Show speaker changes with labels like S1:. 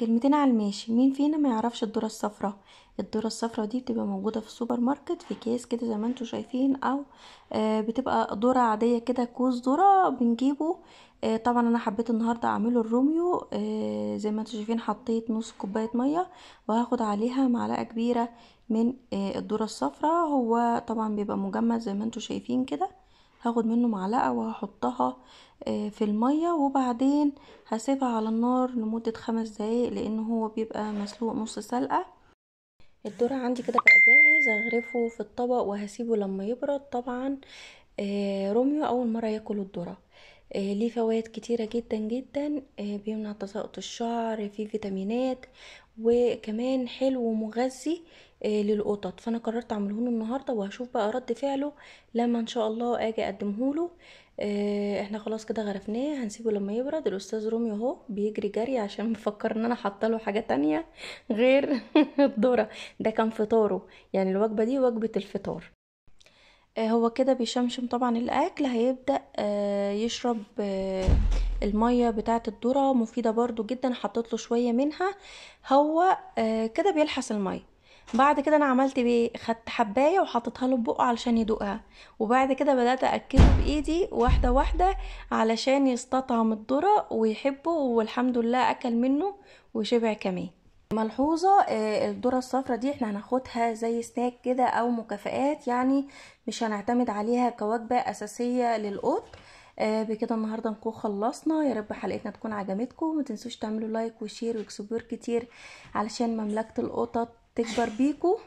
S1: كلمتين على الماشي مين فينا ما يعرفش الذره الصفراء الذره الصفراء دي بتبقى موجوده في السوبر ماركت في كيس كده زي ما انتم شايفين او آه، بتبقى ذره عاديه كده كوز ذره بنجيبه آه، طبعا انا حبيت النهارده اعمله الروميو آه، زي ما انتم شايفين حطيت نص كوبايه ميه وهاخد عليها معلقه كبيره من الذره الصفراء هو طبعا بيبقى مجمد زي ما انتم شايفين كده هاخد منه معلقة وهحطها آه، في المية وبعدين هسيبها على النار لمدة خمس دقايق لان هو بيبقى مسلوق نص سلقة الذرة عندي كده بقى جاهز هغرفه في الطبق وهسيبه لما يبرد طبعا آه، روميو اول مرة ياكل الذرة آه، ليه فوائد كتيرة جدا جدا بيمنع تساقط الشعر فيه فيتامينات وكمان حلو ومغذي آه، للقطط فانا قررت اعمله له النهارده وهشوف بقى رد فعله لما ان شاء الله اجي اقدمه له آه، احنا خلاص كده غرفناه هنسيبه لما يبرد الاستاذ رومي اهو بيجري جري عشان مفكر ان انا حاطه له حاجه تانية غير الذره ده كان فطاره يعني الوجبه دي وجبه الفطار آه، هو كده بيشمشم طبعا الاكل هيبدا يشرب المية بتاعة الذرة مفيدة برضو جدا حطيت له شوية منها هو كده بيلحس المية بعد كده انا عملت بيه خدت حبايه وحطيتها له بقه علشان يدوقها وبعد كده بدات اكله بايدي واحده واحده علشان يستطعم الذره ويحبه والحمد لله اكل منه وشبع كمان ملحوظه آه، الذره الصفرا دي احنا هناخدها زي سناك كده او مكافئات يعني مش هنعتمد عليها كوجبه اساسيه للقط آه، بكده النهارده نكون خلصنا يا رب حلقتنا تكون عجبتكم ما تنسوش تعملوا لايك وشير واكسبور كتير علشان مملكه القطط تكبر بيكو